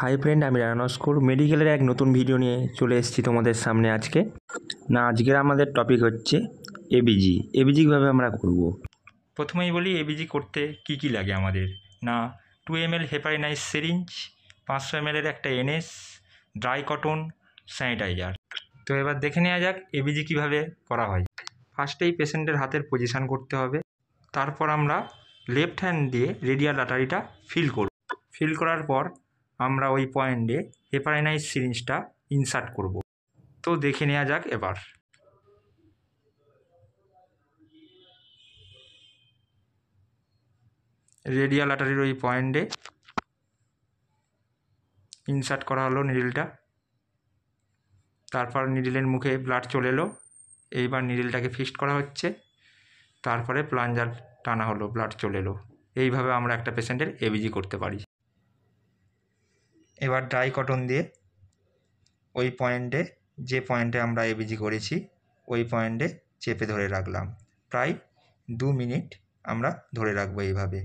Hi friend আমি রানস্কুর মেডিকেলের এক নতুন ভিডিও নিয়ে চলে এসেছি তোমাদের সামনে আজকে না আজকের আমাদের টপিক হচ্ছে এবিজি এবিজি কীভাবে আমরা করব। প্রথমেই বলি এবিজি করতে কি কি লাগে আমাদের না two M L heparinised syringe পাঁচশো এম একটা এনএস ড্রাই কটন স্যানিটাইজার তো এবার দেখে নেওয়া যাক এবিজি কিভাবে করা হয় ফার্স্টেই পেশেন্টের হাতের পজিশান করতে হবে তারপর আমরা লেফট হ্যান্ড দিয়ে রেডিয়াল আটারিটা ফিল করব ফিল করার পর আমরা ওই পয়েন্টে হেপারেনাইজ সিরিঞ্জটা ইনসার্ট করব তো দেখে নেওয়া যাক এবার রেডিয়াল আটারির ওই পয়েন্টে ইনসার্ট করা হলো নিডিলটা তারপর নিডিলের মুখে ব্লাড চলে এলো এইবার নিডিলটাকে ফিক্সড করা হচ্ছে তারপরে প্লাঞ্জার টানা হলো ব্লাড চলে এলো এইভাবে আমরা একটা পেশেন্টের এবিজি করতে পারি এবার ড্রাই কটন দিয়ে ওই পয়েন্টে যে পয়েন্টে আমরা এবিজি করেছি ওই পয়েন্টে চেপে ধরে রাখলাম প্রায় দু মিনিট আমরা ধরে রাখবো এইভাবে